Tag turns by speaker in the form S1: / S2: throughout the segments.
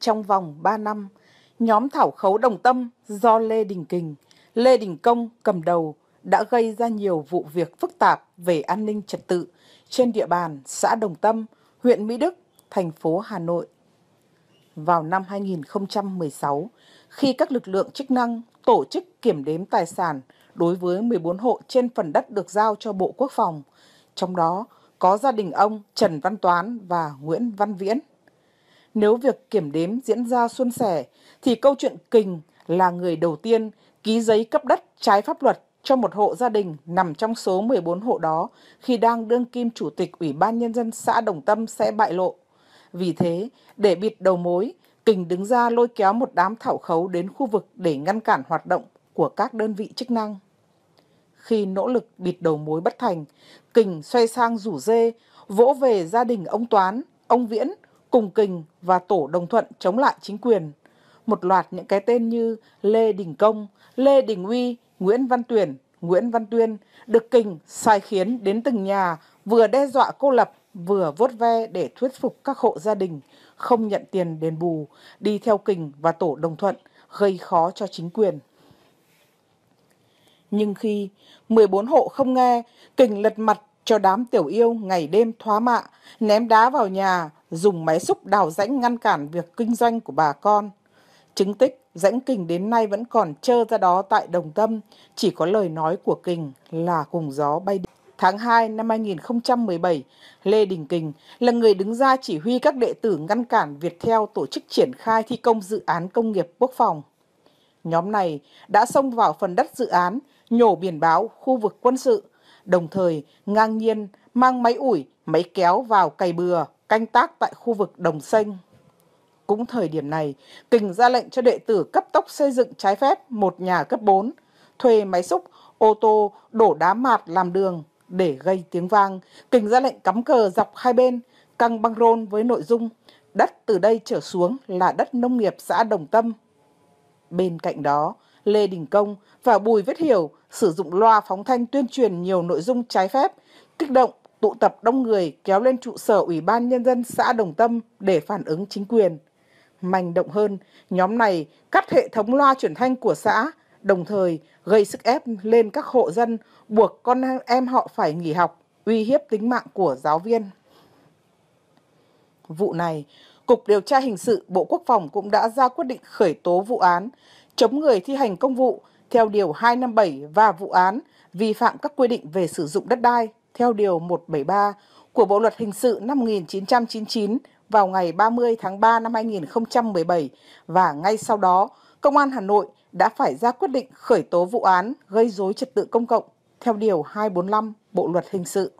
S1: trong vòng 3 năm, nhóm thảo khấu đồng tâm do Lê Đình Kình, Lê Đình Công cầm đầu đã gây ra nhiều vụ việc phức tạp về an ninh trật tự trên địa bàn xã Đồng Tâm, huyện Mỹ Đức, thành phố Hà Nội. Vào năm 2016, khi các lực lượng chức năng tổ chức kiểm đếm tài sản đối với 14 hộ trên phần đất được giao cho Bộ Quốc phòng, trong đó có gia đình ông Trần Văn Toán và Nguyễn Văn Viễn. Nếu việc kiểm đếm diễn ra suôn sẻ, thì câu chuyện Kình là người đầu tiên ký giấy cấp đất trái pháp luật cho một hộ gia đình nằm trong số 14 hộ đó khi đang đương kim chủ tịch Ủy ban Nhân dân xã Đồng Tâm sẽ bại lộ. Vì thế, để bịt đầu mối, Kình đứng ra lôi kéo một đám thảo khấu đến khu vực để ngăn cản hoạt động của các đơn vị chức năng. Khi nỗ lực bịt đầu mối bất thành, Kình xoay sang rủ dê, vỗ về gia đình ông Toán, ông Viễn, Cùng Kình và Tổ Đồng Thuận chống lại chính quyền. Một loạt những cái tên như Lê Đình Công, Lê Đình Huy, Nguyễn Văn Tuyển, Nguyễn Văn Tuyên được Kình sai khiến đến từng nhà vừa đe dọa cô lập vừa vuốt ve để thuyết phục các hộ gia đình không nhận tiền đền bù, đi theo Kình và Tổ Đồng Thuận gây khó cho chính quyền. Nhưng khi 14 hộ không nghe, Kình lật mặt cho đám tiểu yêu ngày đêm thoá mạ, ném đá vào nhà dùng máy xúc đào rãnh ngăn cản việc kinh doanh của bà con. Chứng tích rãnh kình đến nay vẫn còn trơ ra đó tại Đồng Tâm, chỉ có lời nói của kình là cùng gió bay đi. Tháng 2 năm 2017, Lê Đình Kình là người đứng ra chỉ huy các đệ tử ngăn cản việc theo tổ chức triển khai thi công dự án công nghiệp quốc phòng. Nhóm này đã xông vào phần đất dự án, nhổ biển báo khu vực quân sự, đồng thời ngang nhiên mang máy ủi, máy kéo vào cày bừa, canh tác tại khu vực Đồng Xanh. Cũng thời điểm này, Kình ra lệnh cho đệ tử cấp tốc xây dựng trái phép một nhà cấp 4, thuê máy xúc, ô tô đổ đá mạt làm đường để gây tiếng vang. Kình ra lệnh cắm cờ dọc hai bên, căng băng rôn với nội dung đất từ đây trở xuống là đất nông nghiệp xã Đồng Tâm. Bên cạnh đó, Lê Đình Công và Bùi Viết Hiểu sử dụng loa phóng thanh tuyên truyền nhiều nội dung trái phép, kích động tụ tập đông người kéo lên trụ sở Ủy ban Nhân dân xã Đồng Tâm để phản ứng chính quyền. Manh động hơn, nhóm này cắt hệ thống loa truyền thanh của xã, đồng thời gây sức ép lên các hộ dân buộc con em họ phải nghỉ học, uy hiếp tính mạng của giáo viên. Vụ này, Cục Điều tra Hình sự Bộ Quốc phòng cũng đã ra quyết định khởi tố vụ án chống người thi hành công vụ theo Điều 257 và vụ án vi phạm các quy định về sử dụng đất đai theo Điều 173 của Bộ Luật Hình sự năm 1999 vào ngày 30 tháng 3 năm 2017 và ngay sau đó, Công an Hà Nội đã phải ra quyết định khởi tố vụ án gây dối trật tự công cộng theo Điều 245 Bộ Luật Hình sự.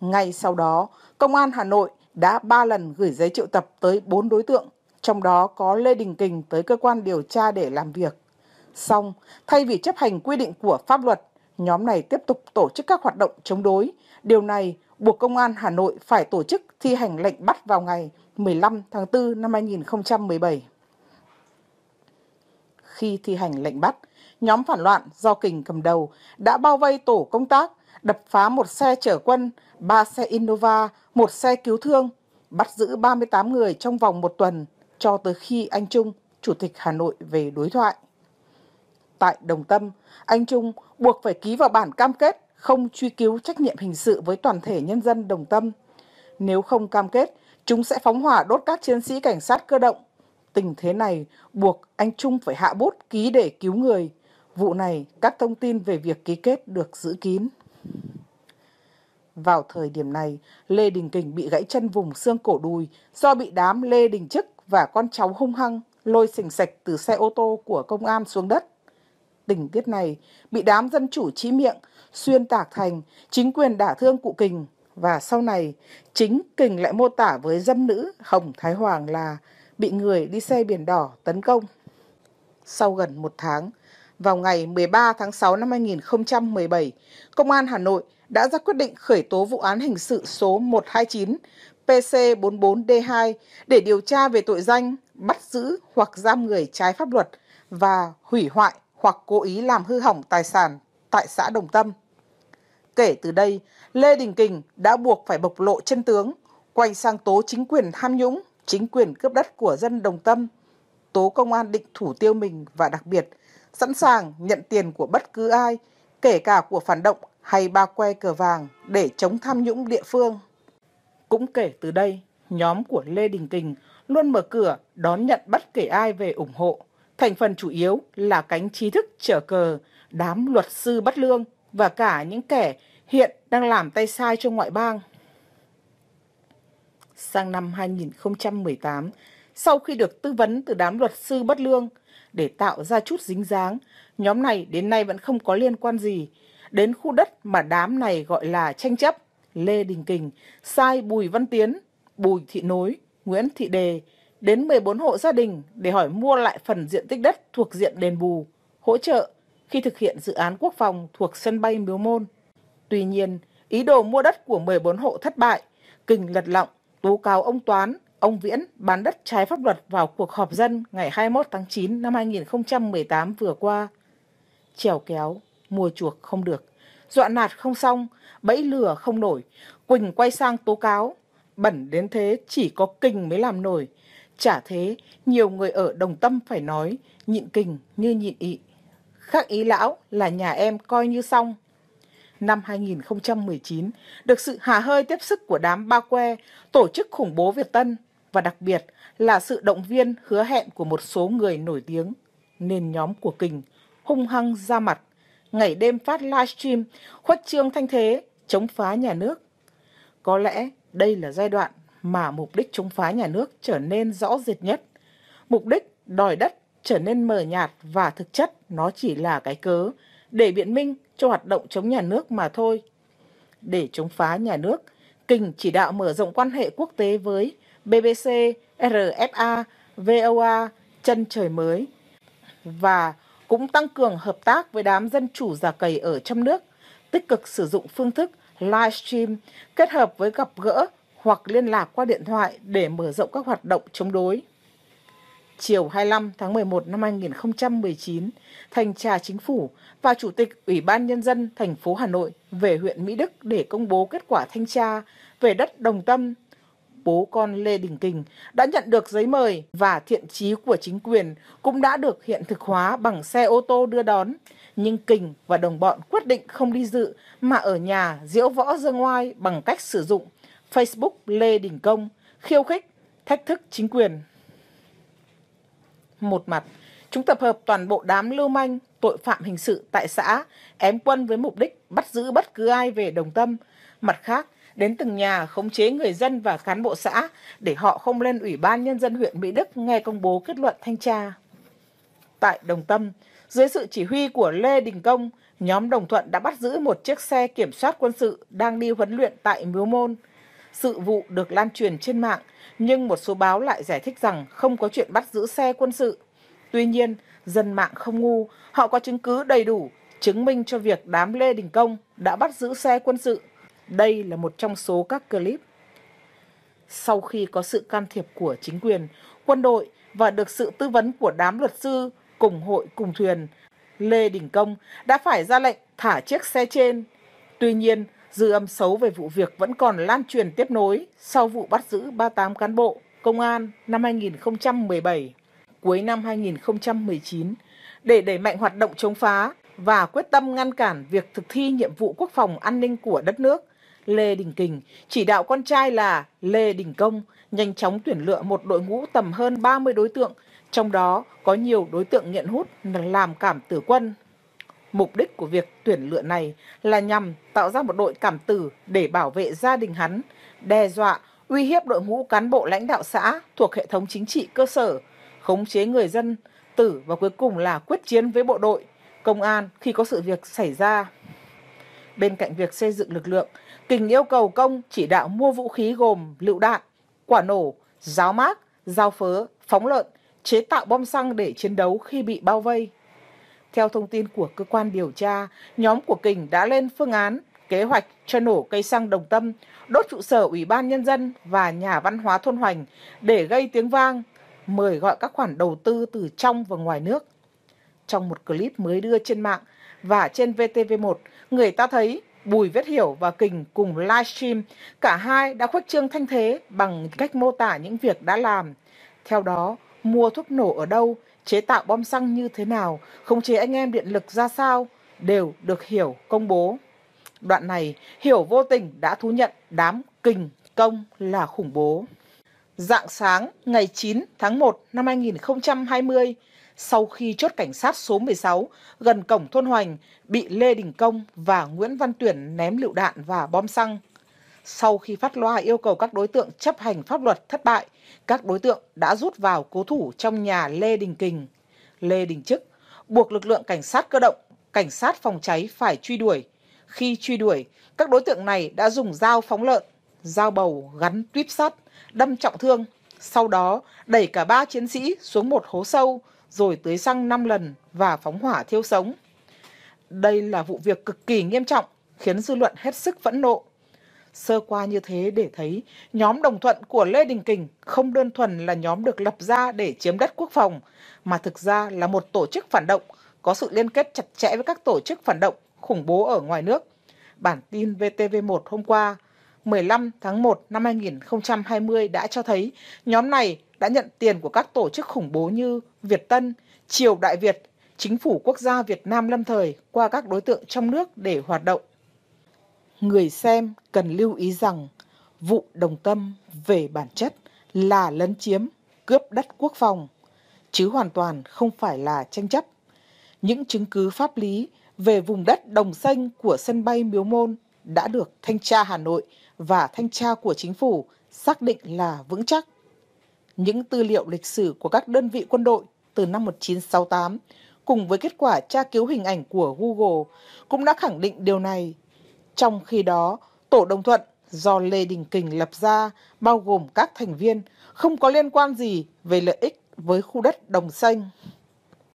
S1: Ngay sau đó, Công an Hà Nội đã 3 lần gửi giấy triệu tập tới 4 đối tượng, trong đó có Lê Đình Kình tới cơ quan điều tra để làm việc. Xong, thay vì chấp hành quy định của pháp luật, nhóm này tiếp tục tổ chức các hoạt động chống đối. Điều này buộc Công an Hà Nội phải tổ chức thi hành lệnh bắt vào ngày 15 tháng 4 năm 2017. Khi thi hành lệnh bắt, nhóm phản loạn do Kình cầm đầu đã bao vây tổ công tác, đập phá một xe chở quân, ba xe Innova, một xe cứu thương, bắt giữ 38 người trong vòng một tuần cho tới khi anh Trung, Chủ tịch Hà Nội về đối thoại tại Đồng Tâm, anh Trung buộc phải ký vào bản cam kết không truy cứu trách nhiệm hình sự với toàn thể nhân dân Đồng Tâm. Nếu không cam kết, chúng sẽ phóng hỏa đốt các chiến sĩ cảnh sát cơ động. Tình thế này buộc anh Trung phải hạ bút ký để cứu người. Vụ này, các thông tin về việc ký kết được giữ kín. Vào thời điểm này, Lê Đình Kình bị gãy chân vùng xương cổ đùi do bị đám Lê Đình Chức và con cháu hung hăng lôi sình sạch từ xe ô tô của công an xuống đất tình tiết này bị đám dân chủ trí miệng xuyên tạc thành chính quyền đả thương cụ Kình và sau này chính Kình lại mô tả với dâm nữ Hồng Thái Hoàng là bị người đi xe biển đỏ tấn công. Sau gần một tháng, vào ngày 13 tháng 6 năm 2017, Công an Hà Nội đã ra quyết định khởi tố vụ án hình sự số 129 PC44D2 để điều tra về tội danh bắt giữ hoặc giam người trái pháp luật và hủy hoại hoặc cố ý làm hư hỏng tài sản tại xã Đồng Tâm. Kể từ đây, Lê Đình Kình đã buộc phải bộc lộ chân tướng, quay sang tố chính quyền tham nhũng, chính quyền cướp đất của dân Đồng Tâm, tố công an định thủ tiêu mình và đặc biệt sẵn sàng nhận tiền của bất cứ ai, kể cả của phản động hay ba que cờ vàng để chống tham nhũng địa phương. Cũng kể từ đây, nhóm của Lê Đình Kình luôn mở cửa đón nhận bất kể ai về ủng hộ Thành phần chủ yếu là cánh trí thức trở cờ, đám luật sư bất lương và cả những kẻ hiện đang làm tay sai cho ngoại bang. Sang năm 2018, sau khi được tư vấn từ đám luật sư bất lương để tạo ra chút dính dáng, nhóm này đến nay vẫn không có liên quan gì đến khu đất mà đám này gọi là tranh chấp Lê Đình Kình, Sai Bùi Văn Tiến, Bùi Thị Nối, Nguyễn Thị Đề, đến 14 hộ gia đình để hỏi mua lại phần diện tích đất thuộc diện đền bù, hỗ trợ khi thực hiện dự án quốc phòng thuộc sân bay Miếu Môn. Tuy nhiên, ý đồ mua đất của 14 hộ thất bại, Kình lật lọng tố cáo ông Toán, ông Viễn bán đất trái pháp luật vào cuộc họp dân ngày 21 tháng 9 năm 2018 vừa qua. Trèo kéo, mua chuộc không được, dọa nạt không xong, bẫy lừa không nổi, Quỳnh quay sang tố cáo. Bẩn đến thế chỉ có Kình mới làm nổi, Chả thế, nhiều người ở Đồng Tâm phải nói, nhịn kình như nhịn ị. Khác ý lão là nhà em coi như xong. Năm 2019, được sự hà hơi tiếp sức của đám ba que, tổ chức khủng bố Việt Tân và đặc biệt là sự động viên hứa hẹn của một số người nổi tiếng, nên nhóm của Kình hung hăng ra mặt, ngày đêm phát livestream khuất trương thanh thế, chống phá nhà nước. Có lẽ đây là giai đoạn mà mục đích chống phá nhà nước trở nên rõ rệt nhất. Mục đích đòi đất trở nên mờ nhạt và thực chất nó chỉ là cái cớ để biện minh cho hoạt động chống nhà nước mà thôi. Để chống phá nhà nước, Kình chỉ đạo mở rộng quan hệ quốc tế với BBC, RFA, VOA, chân trời mới và cũng tăng cường hợp tác với đám dân chủ già cầy ở trong nước, tích cực sử dụng phương thức livestream kết hợp với gặp gỡ hoặc liên lạc qua điện thoại để mở rộng các hoạt động chống đối. Chiều 25 tháng 11 năm 2019, Thành trà Chính phủ và Chủ tịch Ủy ban Nhân dân thành phố Hà Nội về huyện Mỹ Đức để công bố kết quả thanh tra về đất Đồng Tâm. Bố con Lê Đình Kình đã nhận được giấy mời và thiện chí của chính quyền cũng đã được hiện thực hóa bằng xe ô tô đưa đón. Nhưng Kình và đồng bọn quyết định không đi dự mà ở nhà diễu võ dương oai bằng cách sử dụng Facebook Lê Đình Công khiêu khích, thách thức chính quyền. Một mặt, chúng tập hợp toàn bộ đám lưu manh, tội phạm hình sự tại xã, ém quân với mục đích bắt giữ bất cứ ai về đồng tâm. Mặt khác, đến từng nhà khống chế người dân và cán bộ xã để họ không lên Ủy ban Nhân dân huyện Mỹ Đức nghe công bố kết luận thanh tra. Tại Đồng Tâm, dưới sự chỉ huy của Lê Đình Công, nhóm Đồng Thuận đã bắt giữ một chiếc xe kiểm soát quân sự đang đi huấn luyện tại Miếu Môn sự vụ được lan truyền trên mạng, nhưng một số báo lại giải thích rằng không có chuyện bắt giữ xe quân sự. Tuy nhiên, dân mạng không ngu, họ có chứng cứ đầy đủ chứng minh cho việc đám Lê Đình Công đã bắt giữ xe quân sự. Đây là một trong số các clip. Sau khi có sự can thiệp của chính quyền, quân đội và được sự tư vấn của đám luật sư cùng hội cùng thuyền, Lê Đình Công đã phải ra lệnh thả chiếc xe trên. Tuy nhiên, Dư âm xấu về vụ việc vẫn còn lan truyền tiếp nối sau vụ bắt giữ 38 cán bộ công an năm 2017. Cuối năm 2019, để đẩy mạnh hoạt động chống phá và quyết tâm ngăn cản việc thực thi nhiệm vụ quốc phòng an ninh của đất nước, Lê Đình Kình chỉ đạo con trai là Lê Đình Công nhanh chóng tuyển lựa một đội ngũ tầm hơn 30 đối tượng, trong đó có nhiều đối tượng nghiện hút làm cảm tử quân Mục đích của việc tuyển lựa này là nhằm tạo ra một đội cảm tử để bảo vệ gia đình hắn, đe dọa, uy hiếp đội ngũ cán bộ lãnh đạo xã thuộc hệ thống chính trị cơ sở, khống chế người dân, tử và cuối cùng là quyết chiến với bộ đội, công an khi có sự việc xảy ra. Bên cạnh việc xây dựng lực lượng, Kình yêu cầu công chỉ đạo mua vũ khí gồm lựu đạn, quả nổ, giáo mát, dao phớ, phóng lợn, chế tạo bom xăng để chiến đấu khi bị bao vây. Theo thông tin của cơ quan điều tra, nhóm của Kình đã lên phương án, kế hoạch cho nổ cây xăng đồng tâm, đốt trụ sở Ủy ban Nhân dân và nhà văn hóa thôn Hoành để gây tiếng vang, mời gọi các khoản đầu tư từ trong và ngoài nước. Trong một clip mới đưa trên mạng và trên VTV1, người ta thấy Bùi Viết Hiểu và Kình cùng livestream, cả hai đã khuếch trương thanh thế bằng cách mô tả những việc đã làm. Theo đó, mua thuốc nổ ở đâu, chế tạo bom xăng như thế nào, khống chế anh em điện lực ra sao đều được Hiểu công bố. Đoạn này, Hiểu vô tình đã thú nhận đám kình công là khủng bố. Dạng sáng ngày 9 tháng 1 năm 2020, sau khi chốt cảnh sát số 16 gần cổng thôn Hoành bị Lê Đình Công và Nguyễn Văn Tuyển ném lựu đạn và bom xăng, sau khi phát loa yêu cầu các đối tượng chấp hành pháp luật thất bại, các đối tượng đã rút vào cố thủ trong nhà Lê Đình Kình, Lê Đình Chức, buộc lực lượng cảnh sát cơ động, cảnh sát phòng cháy phải truy đuổi. Khi truy đuổi, các đối tượng này đã dùng dao phóng lợn, dao bầu gắn tuyếp sắt, đâm trọng thương, sau đó đẩy cả ba chiến sĩ xuống một hố sâu rồi tưới xăng 5 lần và phóng hỏa thiêu sống. Đây là vụ việc cực kỳ nghiêm trọng, khiến dư luận hết sức phẫn nộ. Sơ qua như thế để thấy nhóm đồng thuận của Lê Đình Kình không đơn thuần là nhóm được lập ra để chiếm đất quốc phòng, mà thực ra là một tổ chức phản động có sự liên kết chặt chẽ với các tổ chức phản động khủng bố ở ngoài nước. Bản tin VTV1 hôm qua 15 tháng 1 năm 2020 đã cho thấy nhóm này đã nhận tiền của các tổ chức khủng bố như Việt Tân, Triều Đại Việt, Chính phủ Quốc gia Việt Nam lâm thời qua các đối tượng trong nước để hoạt động người xem cần lưu ý rằng vụ đồng tâm về bản chất là lấn chiếm, cướp đất quốc phòng, chứ hoàn toàn không phải là tranh chấp. Những chứng cứ pháp lý về vùng đất đồng xanh của sân bay Miếu Môn đã được thanh tra Hà Nội và thanh tra của chính phủ xác định là vững chắc. Những tư liệu lịch sử của các đơn vị quân đội từ năm 1968 cùng với kết quả tra cứu hình ảnh của Google cũng đã khẳng định điều này trong khi đó, tổ đồng thuận do Lê Đình Kình lập ra bao gồm các thành viên không có liên quan gì về lợi ích với khu đất Đồng Xanh.